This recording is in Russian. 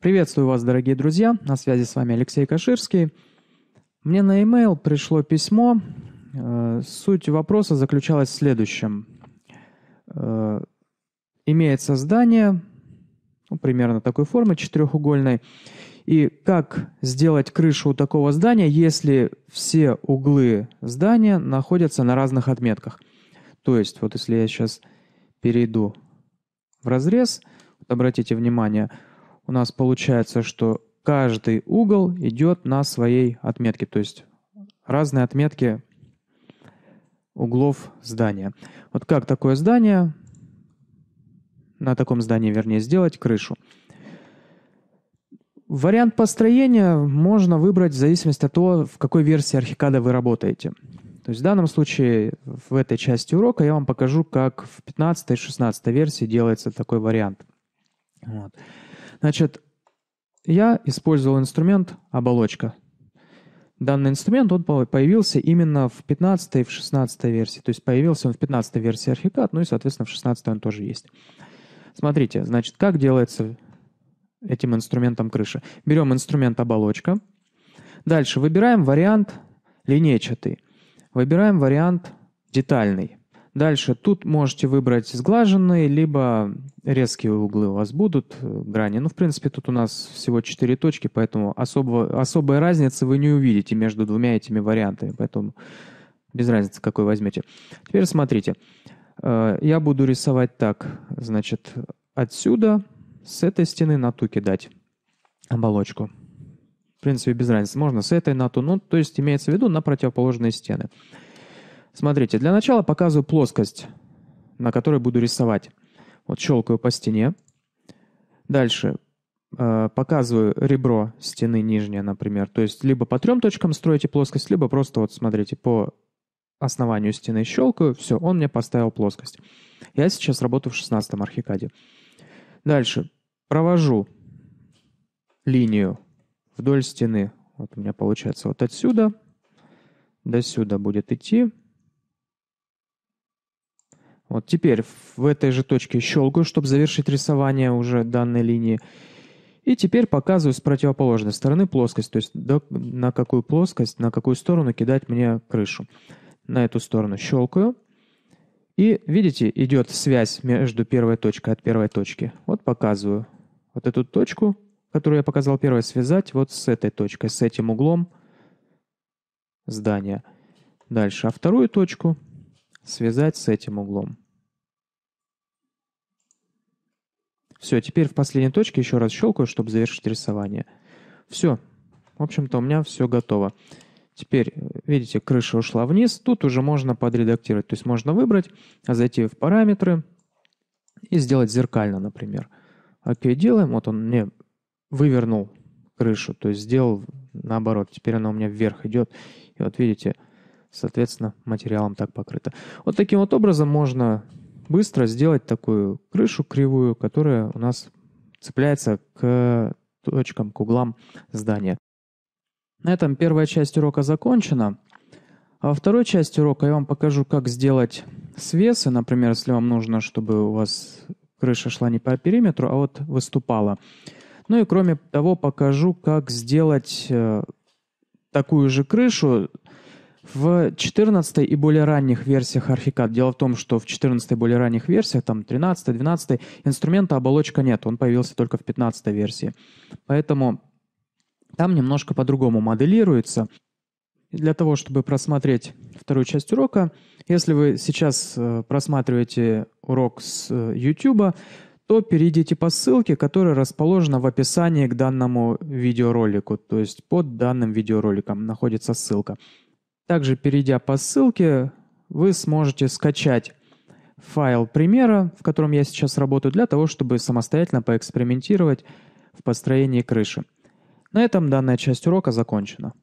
Приветствую вас, дорогие друзья. На связи с вами Алексей Каширский. Мне на e-mail пришло письмо. Э, суть вопроса заключалась в следующем. Э, имеется здание, ну, примерно такой формы, четырехугольной, и как сделать крышу у такого здания, если все углы здания находятся на разных отметках? То есть, вот если я сейчас перейду в разрез, вот обратите внимание, у нас получается, что каждый угол идет на своей отметке, то есть разные отметки углов здания. Вот как такое здание, на таком здании, вернее, сделать крышу? Вариант построения можно выбрать в зависимости от того, в какой версии Архикада вы работаете. То есть в данном случае в этой части урока я вам покажу, как в 15 и 16 версии делается такой вариант. Вот. Значит, я использовал инструмент оболочка. Данный инструмент, он появился именно в 15 и в 16 версии. То есть появился он в 15 версии Архикад, ну и, соответственно, в 16 он тоже есть. Смотрите, значит, как делается этим инструментом крыши. Берем инструмент оболочка. Дальше выбираем вариант линейчатый. Выбираем вариант детальный. Дальше тут можете выбрать сглаженные, либо резкие углы у вас будут, э, грани. Ну, в принципе, тут у нас всего 4 точки, поэтому особо, особой разницы вы не увидите между двумя этими вариантами. Поэтому без разницы, какой возьмете. Теперь смотрите. Э, я буду рисовать так, значит, отсюда с этой стены на ту кидать оболочку. В принципе, без разницы. Можно с этой на ту, ну, то есть имеется в виду на противоположные стены. Смотрите, для начала показываю плоскость, на которой буду рисовать. Вот щелкаю по стене. Дальше э, показываю ребро стены нижнее, например. То есть либо по трем точкам строите плоскость, либо просто вот смотрите, по основанию стены щелкаю, все, он мне поставил плоскость. Я сейчас работаю в 16-м архикаде. Дальше. Провожу линию вдоль стены. Вот у меня получается вот отсюда до сюда будет идти. Вот теперь в этой же точке щелкаю, чтобы завершить рисование уже данной линии. И теперь показываю с противоположной стороны плоскость, то есть до, на какую плоскость, на какую сторону кидать мне крышу. На эту сторону щелкаю. И видите, идет связь между первой точкой от первой точки. Вот показываю. Вот эту точку, которую я показал первой, связать вот с этой точкой, с этим углом здания. Дальше. А вторую точку связать с этим углом. Все, теперь в последней точке еще раз щелкаю, чтобы завершить рисование. Все. В общем-то, у меня все готово. Теперь, э, видите, крыша ушла вниз, тут уже можно подредактировать. То есть можно выбрать, зайти в параметры и сделать зеркально, например. Окей, делаем. Вот он мне вывернул крышу, то есть сделал наоборот. Теперь она у меня вверх идет. И вот видите, соответственно, материалом так покрыто. Вот таким вот образом можно быстро сделать такую крышу кривую, которая у нас цепляется к точкам, к углам здания. На этом первая часть урока закончена. А во второй части урока я вам покажу, как сделать свесы. Например, если вам нужно, чтобы у вас крыша шла не по периметру, а вот выступала. Ну и кроме того, покажу, как сделать э, такую же крышу в 14 и более ранних версиях Архикад. Дело в том, что в 14 и более ранних версиях, там 13, 12, инструмента оболочка нет, он появился только в 15 версии. Поэтому там немножко по-другому моделируется. И для того, чтобы просмотреть вторую часть урока, если вы сейчас э, просматриваете урок с э, YouTube, то перейдите по ссылке, которая расположена в описании к данному видеоролику, то есть под данным видеороликом находится ссылка. Также, перейдя по ссылке, вы сможете скачать файл примера, в котором я сейчас работаю, для того, чтобы самостоятельно поэкспериментировать в построении крыши. На этом данная часть урока закончена.